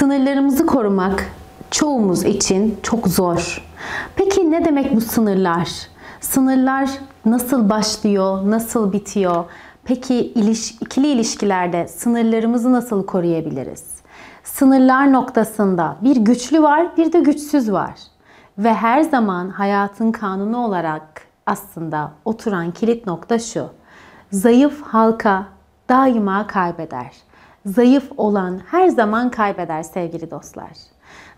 Sınırlarımızı korumak çoğumuz için çok zor. Peki ne demek bu sınırlar? Sınırlar nasıl başlıyor, nasıl bitiyor? Peki iliş, ikili ilişkilerde sınırlarımızı nasıl koruyabiliriz? Sınırlar noktasında bir güçlü var, bir de güçsüz var. Ve her zaman hayatın kanunu olarak aslında oturan kilit nokta şu. Zayıf halka daima kaybeder. Zayıf olan her zaman kaybeder sevgili dostlar.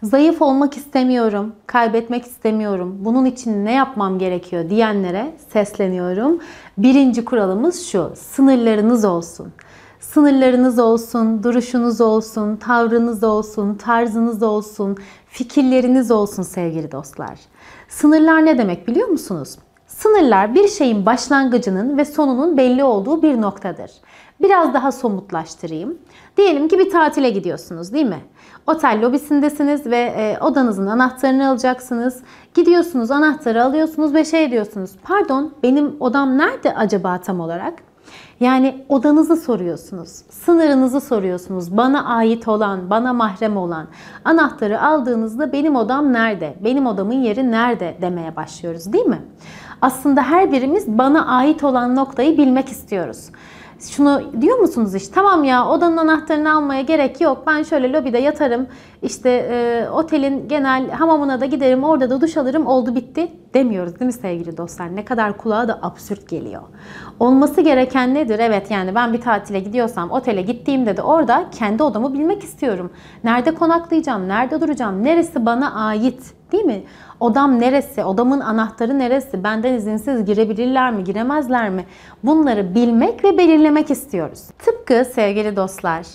Zayıf olmak istemiyorum, kaybetmek istemiyorum, bunun için ne yapmam gerekiyor diyenlere sesleniyorum. Birinci kuralımız şu, sınırlarınız olsun. Sınırlarınız olsun, duruşunuz olsun, tavrınız olsun, tarzınız olsun, fikirleriniz olsun sevgili dostlar. Sınırlar ne demek biliyor musunuz? Sınırlar bir şeyin başlangıcının ve sonunun belli olduğu bir noktadır. Biraz daha somutlaştırayım. Diyelim ki bir tatile gidiyorsunuz değil mi? Otel lobisindesiniz ve e, odanızın anahtarını alacaksınız. Gidiyorsunuz, anahtarı alıyorsunuz ve şey diyorsunuz. Pardon, benim odam nerede acaba tam olarak? Yani odanızı soruyorsunuz, sınırınızı soruyorsunuz. Bana ait olan, bana mahrem olan. Anahtarı aldığınızda benim odam nerede? Benim odamın yeri nerede demeye başlıyoruz değil mi? Aslında her birimiz bana ait olan noktayı bilmek istiyoruz şunu diyor musunuz işte tamam ya odanın anahtarını almaya gerek yok ben şöyle lobide yatarım işte e, otelin genel hamamına da giderim orada da duş alırım oldu bitti demiyoruz değil mi sevgili dostlar ne kadar kulağa da absürt geliyor olması gereken nedir evet yani ben bir tatile gidiyorsam otele gittiğimde de orada kendi odamı bilmek istiyorum nerede konaklayacağım nerede duracağım neresi bana ait Değil mi? Odam neresi? Odamın anahtarı neresi? Benden izinsiz girebilirler mi? Giremezler mi? Bunları bilmek ve belirlemek istiyoruz. Tıpkı sevgili dostlar,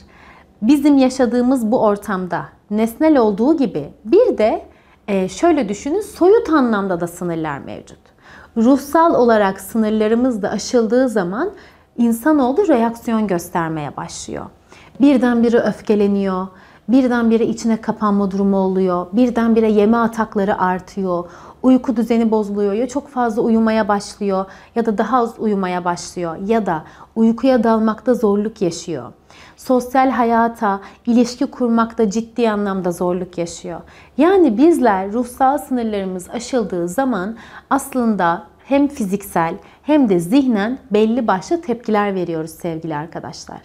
bizim yaşadığımız bu ortamda nesnel olduğu gibi bir de e, şöyle düşünün soyut anlamda da sınırlar mevcut. Ruhsal olarak sınırlarımız da aşıldığı zaman insanoğlu reaksiyon göstermeye başlıyor. Birdenbire öfkeleniyor, birdenbire içine kapanma durumu oluyor. Birdenbire yeme atakları artıyor. Uyku düzeni bozuluyor ya çok fazla uyumaya başlıyor ya da daha az uyumaya başlıyor ya da uykuya dalmakta zorluk yaşıyor. Sosyal hayata, ilişki kurmakta ciddi anlamda zorluk yaşıyor. Yani bizler ruhsal sınırlarımız aşıldığı zaman aslında hem fiziksel hem de zihnen belli başlı tepkiler veriyoruz sevgili arkadaşlar.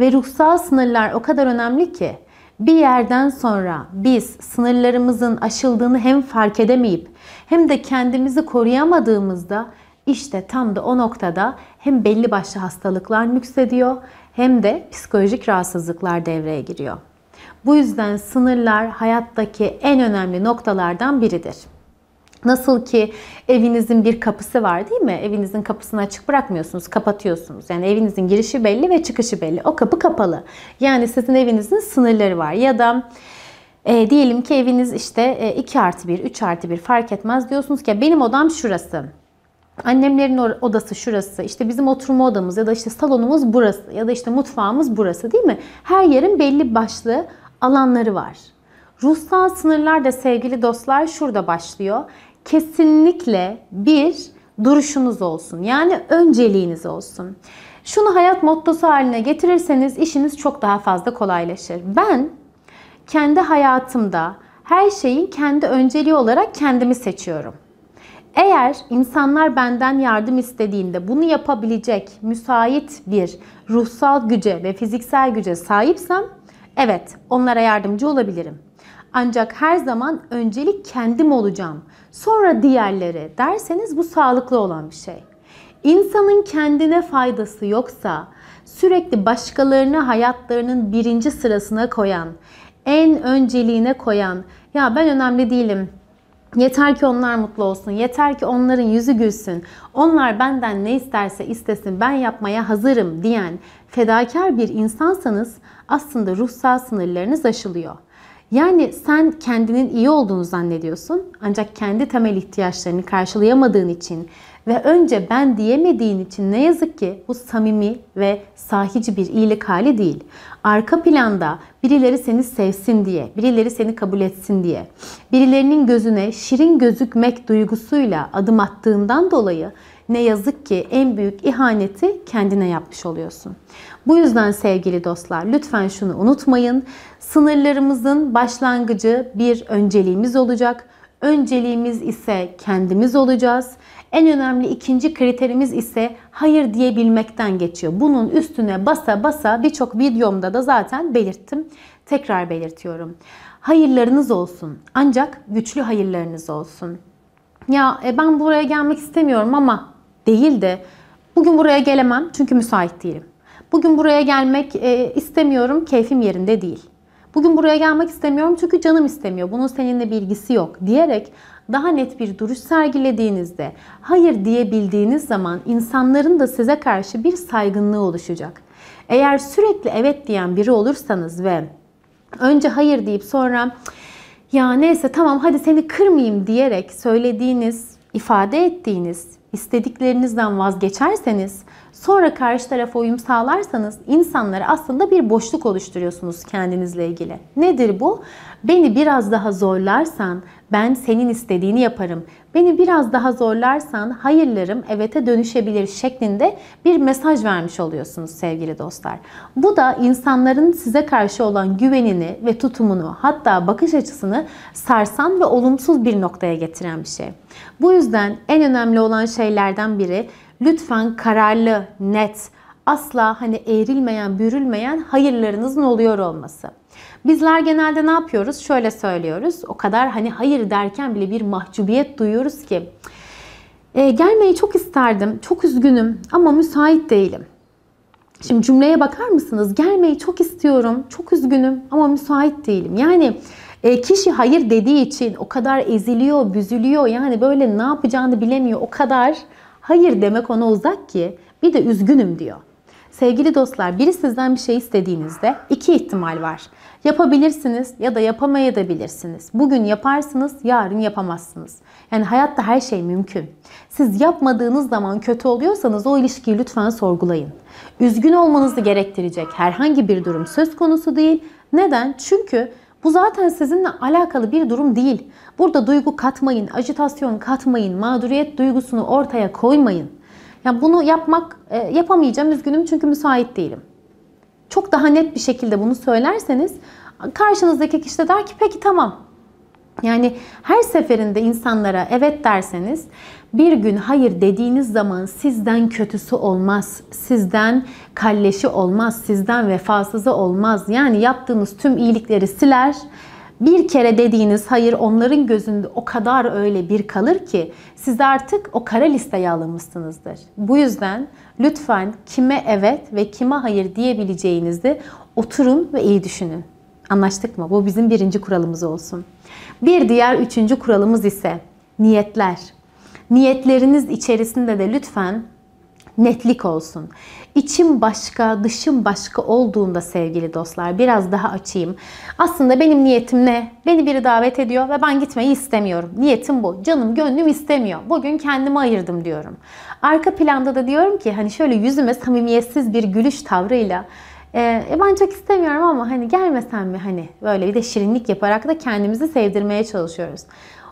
Ve ruhsal sınırlar o kadar önemli ki bir yerden sonra biz sınırlarımızın aşıldığını hem fark edemeyip hem de kendimizi koruyamadığımızda işte tam da o noktada hem belli başlı hastalıklar nüksediyor hem de psikolojik rahatsızlıklar devreye giriyor. Bu yüzden sınırlar hayattaki en önemli noktalardan biridir. Nasıl ki evinizin bir kapısı var değil mi? Evinizin kapısını açık bırakmıyorsunuz, kapatıyorsunuz. Yani evinizin girişi belli ve çıkışı belli. O kapı kapalı. Yani sizin evinizin sınırları var. Ya da e, diyelim ki eviniz işte e, 2 artı 1, 3 artı 1 fark etmez. Diyorsunuz ki benim odam şurası. Annemlerin odası şurası, işte bizim oturma odamız ya da işte salonumuz burası ya da işte mutfağımız burası değil mi? Her yerin belli başlı alanları var. Ruhsal sınırlar da sevgili dostlar şurada başlıyor kesinlikle bir duruşunuz olsun. Yani önceliğiniz olsun. Şunu hayat mottosu haline getirirseniz işiniz çok daha fazla kolaylaşır. Ben kendi hayatımda her şeyin kendi önceliği olarak kendimi seçiyorum. Eğer insanlar benden yardım istediğinde bunu yapabilecek müsait bir ruhsal güce ve fiziksel güce sahipsem evet onlara yardımcı olabilirim. Ancak her zaman öncelik kendim olacağım. Sonra diğerleri derseniz bu sağlıklı olan bir şey. İnsanın kendine faydası yoksa sürekli başkalarını hayatlarının birinci sırasına koyan, en önceliğine koyan, ya ben önemli değilim, Yeter ki onlar mutlu olsun. Yeter ki onların yüzü gülsün. Onlar benden ne isterse istesin. Ben yapmaya hazırım diyen fedakar bir insansanız aslında ruhsal sınırlarınız aşılıyor. Yani sen kendinin iyi olduğunu zannediyorsun ancak kendi temel ihtiyaçlarını karşılayamadığın için ve önce ben diyemediğin için ne yazık ki bu samimi ve sahici bir iyilik hali değil. Arka planda birileri seni sevsin diye, birileri seni kabul etsin diye, birilerinin gözüne şirin gözükmek duygusuyla adım attığından dolayı ne yazık ki en büyük ihaneti kendine yapmış oluyorsun. Bu yüzden sevgili dostlar lütfen şunu unutmayın. Sınırlarımızın başlangıcı bir önceliğimiz olacak. Önceliğimiz ise kendimiz olacağız. En önemli ikinci kriterimiz ise hayır diyebilmekten geçiyor. Bunun üstüne basa basa birçok videomda da zaten belirttim. Tekrar belirtiyorum. Hayırlarınız olsun. Ancak güçlü hayırlarınız olsun. Ya e, ben buraya gelmek istemiyorum ama değil de bugün buraya gelemem çünkü müsait değilim. Bugün buraya gelmek e, istemiyorum, keyfim yerinde değil. Bugün buraya gelmek istemiyorum çünkü canım istemiyor. Bunun seninle bir ilgisi yok diyerek daha net bir duruş sergilediğinizde, hayır diyebildiğiniz zaman insanların da size karşı bir saygınlığı oluşacak. Eğer sürekli evet diyen biri olursanız ve önce hayır deyip sonra ya neyse tamam hadi seni kırmayayım diyerek söylediğiniz, ifade ettiğiniz istediklerinizden vazgeçerseniz, sonra karşı tarafa uyum sağlarsanız insanlara aslında bir boşluk oluşturuyorsunuz kendinizle ilgili. Nedir bu? Beni biraz daha zorlarsan ben senin istediğini yaparım. Beni biraz daha zorlarsan hayırlarım evete dönüşebilir şeklinde bir mesaj vermiş oluyorsunuz sevgili dostlar. Bu da insanların size karşı olan güvenini ve tutumunu hatta bakış açısını sarsan ve olumsuz bir noktaya getiren bir şey. Bu yüzden en önemli olan şey şeylerden biri. Lütfen kararlı, net, asla hani eğrilmeyen, bürülmeyen hayırlarınızın oluyor olması. Bizler genelde ne yapıyoruz? Şöyle söylüyoruz. O kadar hani hayır derken bile bir mahcubiyet duyuyoruz ki. E, gelmeyi çok isterdim, çok üzgünüm ama müsait değilim. Şimdi cümleye bakar mısınız? Gelmeyi çok istiyorum, çok üzgünüm ama müsait değilim. Yani e, kişi hayır dediği için o kadar eziliyor, büzülüyor. Yani böyle ne yapacağını bilemiyor. O kadar hayır demek ona uzak ki. Bir de üzgünüm diyor. Sevgili dostlar, biri sizden bir şey istediğinizde iki ihtimal var. Yapabilirsiniz ya da yapamayabilirsiniz. Bugün yaparsınız, yarın yapamazsınız. Yani hayatta her şey mümkün. Siz yapmadığınız zaman kötü oluyorsanız o ilişkiyi lütfen sorgulayın. Üzgün olmanızı gerektirecek herhangi bir durum söz konusu değil. Neden? Çünkü bu zaten sizinle alakalı bir durum değil. Burada duygu katmayın, ajitasyon katmayın, mağduriyet duygusunu ortaya koymayın. Yani bunu yapmak e, yapamayacağım üzgünüm çünkü müsait değilim. Çok daha net bir şekilde bunu söylerseniz karşınızdaki kişi de der ki peki tamam. Yani her seferinde insanlara evet derseniz bir gün hayır dediğiniz zaman sizden kötüsü olmaz, sizden kalleşi olmaz, sizden vefasızı olmaz. Yani yaptığınız tüm iyilikleri siler. Bir kere dediğiniz hayır onların gözünde o kadar öyle bir kalır ki siz artık o kara listeye alınmışsınızdır. Bu yüzden lütfen kime evet ve kime hayır diyebileceğinizi oturun ve iyi düşünün. Anlaştık mı? Bu bizim birinci kuralımız olsun. Bir diğer üçüncü kuralımız ise niyetler. Niyetleriniz içerisinde de lütfen netlik olsun. İçim başka, dışım başka olduğunda sevgili dostlar biraz daha açayım. Aslında benim niyetim ne? Beni biri davet ediyor ve ben gitmeyi istemiyorum. Niyetim bu. Canım gönlüm istemiyor. Bugün kendimi ayırdım diyorum. Arka planda da diyorum ki hani şöyle yüzüme samimiyetsiz bir gülüş tavrıyla ee, e, ben çok istemiyorum ama hani gelmesen mi hani böyle bir de şirinlik yaparak da kendimizi sevdirmeye çalışıyoruz.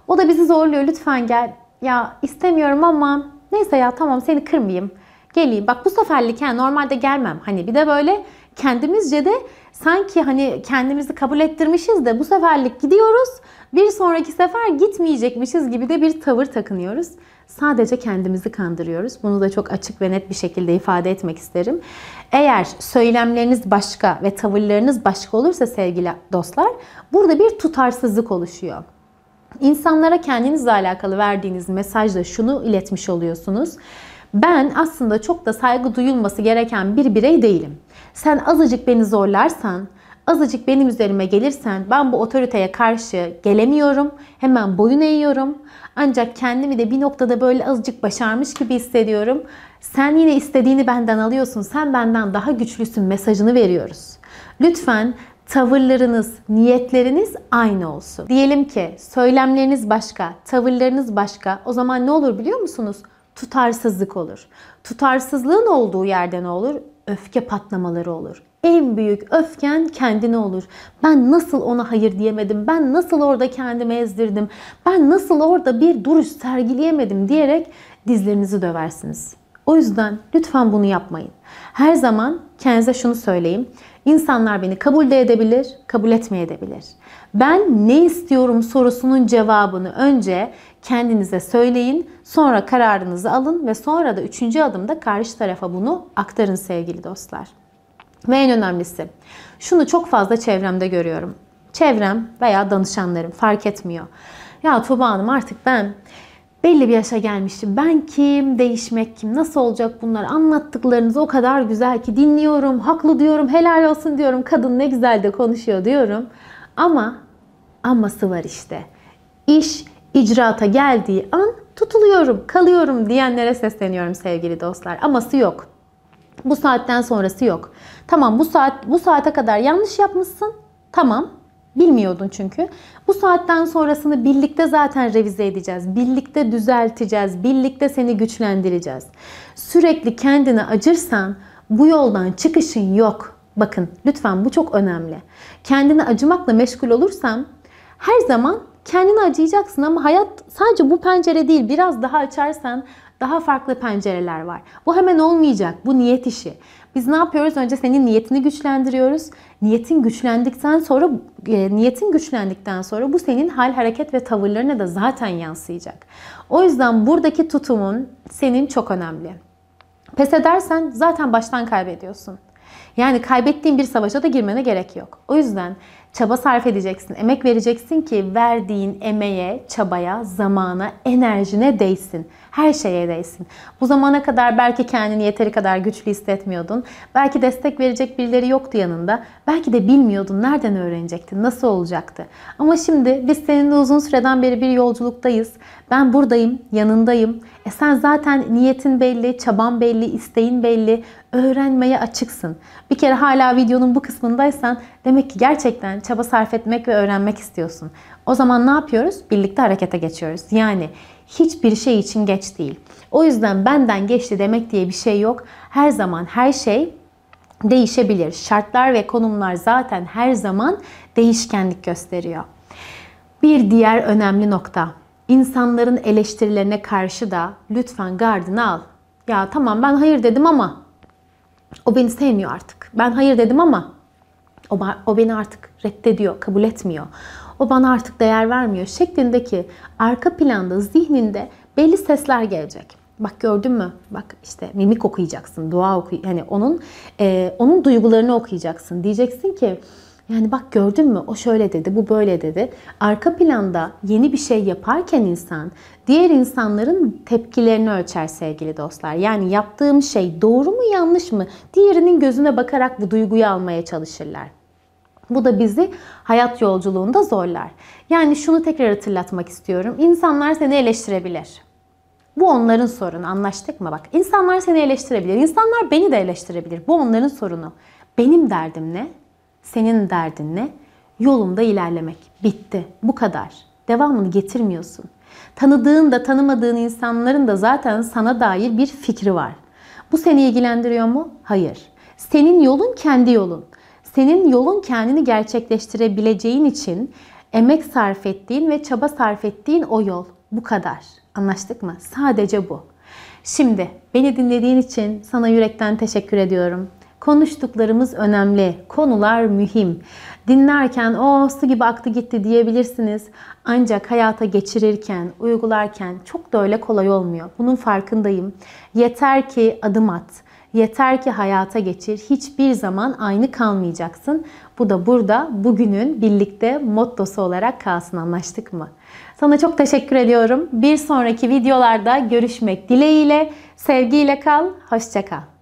O da bizi zorluyor lütfen gel ya istemiyorum ama neyse ya tamam seni kırmayayım. Geleyim. Bak bu seferlik he, normalde gelmem. Hani bir de böyle kendimizce de sanki hani kendimizi kabul ettirmişiz de bu seferlik gidiyoruz. Bir sonraki sefer gitmeyecekmişiz gibi de bir tavır takınıyoruz. Sadece kendimizi kandırıyoruz. Bunu da çok açık ve net bir şekilde ifade etmek isterim. Eğer söylemleriniz başka ve tavırlarınız başka olursa sevgili dostlar, burada bir tutarsızlık oluşuyor. İnsanlara kendinizle alakalı verdiğiniz mesajla şunu iletmiş oluyorsunuz. Ben aslında çok da saygı duyulması gereken bir birey değilim. Sen azıcık beni zorlarsan, azıcık benim üzerime gelirsen ben bu otoriteye karşı gelemiyorum. Hemen boyun eğiyorum. Ancak kendimi de bir noktada böyle azıcık başarmış gibi hissediyorum. Sen yine istediğini benden alıyorsun. Sen benden daha güçlüsün mesajını veriyoruz. Lütfen tavırlarınız, niyetleriniz aynı olsun. Diyelim ki söylemleriniz başka, tavırlarınız başka. O zaman ne olur biliyor musunuz? Tutarsızlık olur. Tutarsızlığın olduğu yerde ne olur? Öfke patlamaları olur. En büyük öfken kendine olur. Ben nasıl ona hayır diyemedim? Ben nasıl orada kendimi ezdirdim? Ben nasıl orada bir duruş sergileyemedim diyerek dizlerinizi döversiniz. O yüzden lütfen bunu yapmayın. Her zaman kendinize şunu söyleyeyim. İnsanlar beni kabul de edebilir, kabul etmeye edebilir. Ben ne istiyorum sorusunun cevabını önce kendinize söyleyin, sonra kararınızı alın ve sonra da üçüncü adımda karşı tarafa bunu aktarın sevgili dostlar. Ve en önemlisi, şunu çok fazla çevremde görüyorum. Çevrem veya danışanlarım fark etmiyor. Ya Tuba Hanım artık ben belli bir yaşa gelmiştim. Ben kim, değişmek kim, nasıl olacak bunlar anlattıklarınız o kadar güzel ki dinliyorum, haklı diyorum, helal olsun diyorum, kadın ne güzel de konuşuyor diyorum. Ama aması var işte. İş icraata geldiği an tutuluyorum, kalıyorum diyenlere sesleniyorum sevgili dostlar. Aması yok. Bu saatten sonrası yok. Tamam bu saat bu saate kadar yanlış yapmışsın. Tamam. Bilmiyordun çünkü. Bu saatten sonrasını birlikte zaten revize edeceğiz. Birlikte düzelteceğiz. Birlikte seni güçlendireceğiz. Sürekli kendine acırsan bu yoldan çıkışın yok. Bakın lütfen bu çok önemli. Kendine acımakla meşgul olursam her zaman kendini acıyacaksın ama hayat sadece bu pencere değil biraz daha açarsan daha farklı pencereler var. Bu hemen olmayacak. Bu niyet işi. Biz ne yapıyoruz? Önce senin niyetini güçlendiriyoruz. Niyetin güçlendikten sonra e, niyetin güçlendikten sonra bu senin hal, hareket ve tavırlarına da zaten yansıyacak. O yüzden buradaki tutumun senin çok önemli. Pes edersen zaten baştan kaybediyorsun. Yani kaybettiğin bir savaşa da girmene gerek yok. O yüzden çaba sarf edeceksin, emek vereceksin ki verdiğin emeğe, çabaya, zamana, enerjine değsin. Her şeye değsin. Bu zamana kadar belki kendini yeteri kadar güçlü hissetmiyordun. Belki destek verecek birileri yoktu yanında. Belki de bilmiyordun nereden öğrenecektin, nasıl olacaktı. Ama şimdi biz seninle uzun süreden beri bir yolculuktayız. Ben buradayım, yanındayım. E sen zaten niyetin belli, çaban belli, isteğin belli. Öğrenmeye açıksın. Bir kere hala videonun bu kısmındaysan demek ki gerçekten çaba sarf etmek ve öğrenmek istiyorsun. O zaman ne yapıyoruz? Birlikte harekete geçiyoruz. Yani hiçbir şey için geç değil. O yüzden benden geçti demek diye bir şey yok. Her zaman her şey değişebilir. Şartlar ve konumlar zaten her zaman değişkenlik gösteriyor. Bir diğer önemli nokta. İnsanların eleştirilerine karşı da lütfen gardını al. Ya tamam ben hayır dedim ama o beni sevmiyor artık. Ben hayır dedim ama o, o beni artık reddediyor, kabul etmiyor o bana artık değer vermiyor şeklindeki arka planda zihninde belli sesler gelecek. Bak gördün mü? Bak işte mimik okuyacaksın, dua oku yani onun e, onun duygularını okuyacaksın. Diyeceksin ki yani bak gördün mü? O şöyle dedi, bu böyle dedi. Arka planda yeni bir şey yaparken insan diğer insanların tepkilerini ölçer sevgili dostlar. Yani yaptığım şey doğru mu yanlış mı? Diğerinin gözüne bakarak bu duyguyu almaya çalışırlar. Bu da bizi hayat yolculuğunda zorlar. Yani şunu tekrar hatırlatmak istiyorum. İnsanlar seni eleştirebilir. Bu onların sorunu. Anlaştık mı? Bak insanlar seni eleştirebilir. İnsanlar beni de eleştirebilir. Bu onların sorunu. Benim derdim ne? Senin derdin ne? Yolumda ilerlemek. Bitti. Bu kadar. Devamını getirmiyorsun. Tanıdığın da tanımadığın insanların da zaten sana dair bir fikri var. Bu seni ilgilendiriyor mu? Hayır. Senin yolun kendi yolun senin yolun kendini gerçekleştirebileceğin için emek sarf ettiğin ve çaba sarf ettiğin o yol. Bu kadar. Anlaştık mı? Sadece bu. Şimdi beni dinlediğin için sana yürekten teşekkür ediyorum. Konuştuklarımız önemli, konular mühim. Dinlerken o su gibi aktı gitti diyebilirsiniz. Ancak hayata geçirirken, uygularken çok da öyle kolay olmuyor. Bunun farkındayım. Yeter ki adım at. Yeter ki hayata geçir. Hiçbir zaman aynı kalmayacaksın. Bu da burada bugünün birlikte mottosu olarak kalsın anlaştık mı? Sana çok teşekkür ediyorum. Bir sonraki videolarda görüşmek dileğiyle. Sevgiyle kal, Hoşçakal.